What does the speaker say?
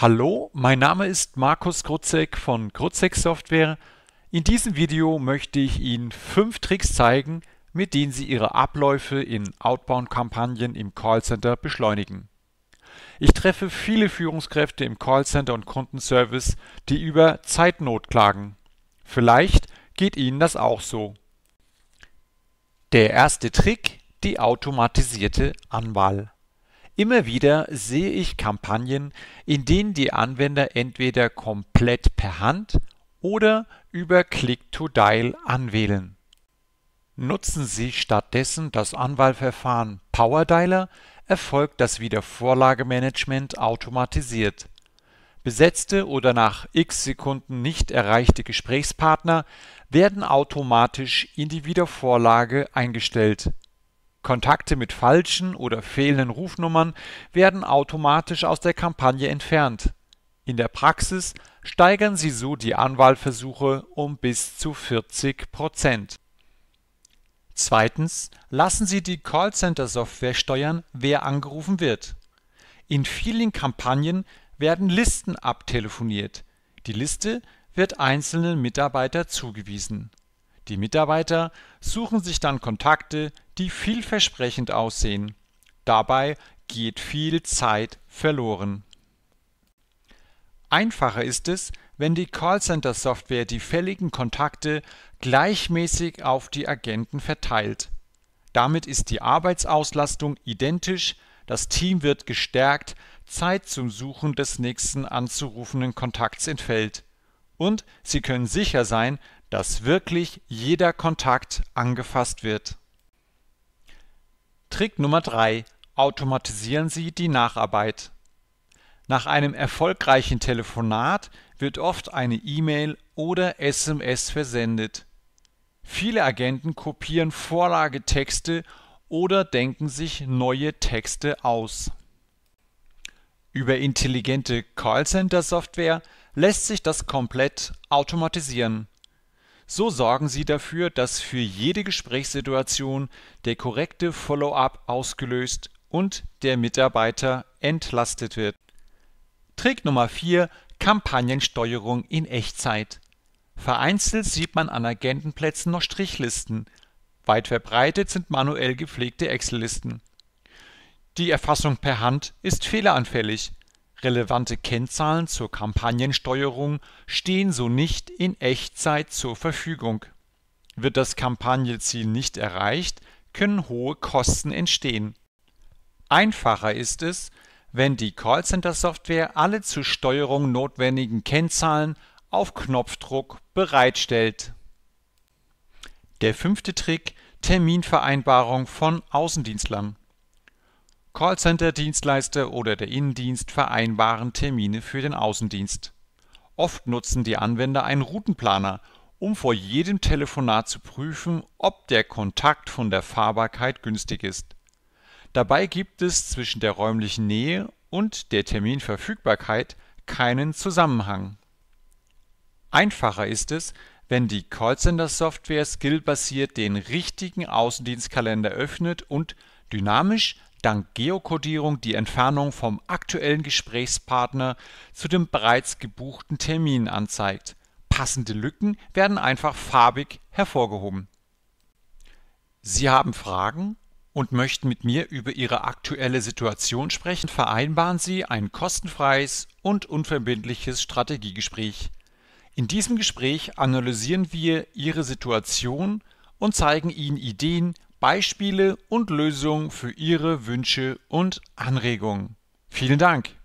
Hallo, mein Name ist Markus Grutzek von Grutzek Software. In diesem Video möchte ich Ihnen fünf Tricks zeigen, mit denen Sie Ihre Abläufe in Outbound-Kampagnen im Callcenter beschleunigen. Ich treffe viele Führungskräfte im Callcenter und Kundenservice, die über Zeitnot klagen. Vielleicht geht Ihnen das auch so. Der erste Trick, die automatisierte Anwahl. Immer wieder sehe ich Kampagnen, in denen die Anwender entweder komplett per Hand oder über Click-to-Dial anwählen. Nutzen Sie stattdessen das Anwahlverfahren PowerDialer, erfolgt das Wiedervorlagemanagement automatisiert. Besetzte oder nach x Sekunden nicht erreichte Gesprächspartner werden automatisch in die Wiedervorlage eingestellt. Kontakte mit falschen oder fehlenden Rufnummern werden automatisch aus der Kampagne entfernt. In der Praxis steigern sie so die Anwahlversuche um bis zu 40 Prozent. Zweitens lassen Sie die Callcenter-Software steuern, wer angerufen wird. In vielen Kampagnen werden Listen abtelefoniert. Die Liste wird einzelnen Mitarbeiter zugewiesen. Die Mitarbeiter suchen sich dann Kontakte, die vielversprechend aussehen. Dabei geht viel Zeit verloren. Einfacher ist es, wenn die Callcenter-Software die fälligen Kontakte gleichmäßig auf die Agenten verteilt. Damit ist die Arbeitsauslastung identisch, das Team wird gestärkt, Zeit zum Suchen des nächsten anzurufenden Kontakts entfällt und Sie können sicher sein, dass wirklich jeder Kontakt angefasst wird. Trick Nummer 3. Automatisieren Sie die Nacharbeit. Nach einem erfolgreichen Telefonat wird oft eine E-Mail oder SMS versendet. Viele Agenten kopieren Vorlagetexte oder denken sich neue Texte aus. Über intelligente Callcenter-Software lässt sich das komplett automatisieren. So sorgen Sie dafür, dass für jede Gesprächssituation der korrekte Follow-up ausgelöst und der Mitarbeiter entlastet wird. Trick Nummer 4 Kampagnensteuerung in Echtzeit. Vereinzelt sieht man an Agentenplätzen noch Strichlisten. Weit verbreitet sind manuell gepflegte Excel-Listen. Die Erfassung per Hand ist fehleranfällig. Relevante Kennzahlen zur Kampagnensteuerung stehen so nicht in Echtzeit zur Verfügung. Wird das Kampagnenziel nicht erreicht, können hohe Kosten entstehen. Einfacher ist es, wenn die Callcenter-Software alle zur Steuerung notwendigen Kennzahlen auf Knopfdruck bereitstellt. Der fünfte Trick Terminvereinbarung von Außendienstlern. Callcenter-Dienstleister oder der Innendienst vereinbaren Termine für den Außendienst. Oft nutzen die Anwender einen Routenplaner, um vor jedem Telefonat zu prüfen, ob der Kontakt von der Fahrbarkeit günstig ist. Dabei gibt es zwischen der räumlichen Nähe und der Terminverfügbarkeit keinen Zusammenhang. Einfacher ist es, wenn die Callcenter-Software skillbasiert den richtigen Außendienstkalender öffnet und dynamisch dank Geokodierung die Entfernung vom aktuellen Gesprächspartner zu dem bereits gebuchten Termin anzeigt. Passende Lücken werden einfach farbig hervorgehoben. Sie haben Fragen und möchten mit mir über Ihre aktuelle Situation sprechen, vereinbaren Sie ein kostenfreies und unverbindliches Strategiegespräch. In diesem Gespräch analysieren wir Ihre Situation und zeigen Ihnen Ideen Beispiele und Lösungen für Ihre Wünsche und Anregungen. Vielen Dank!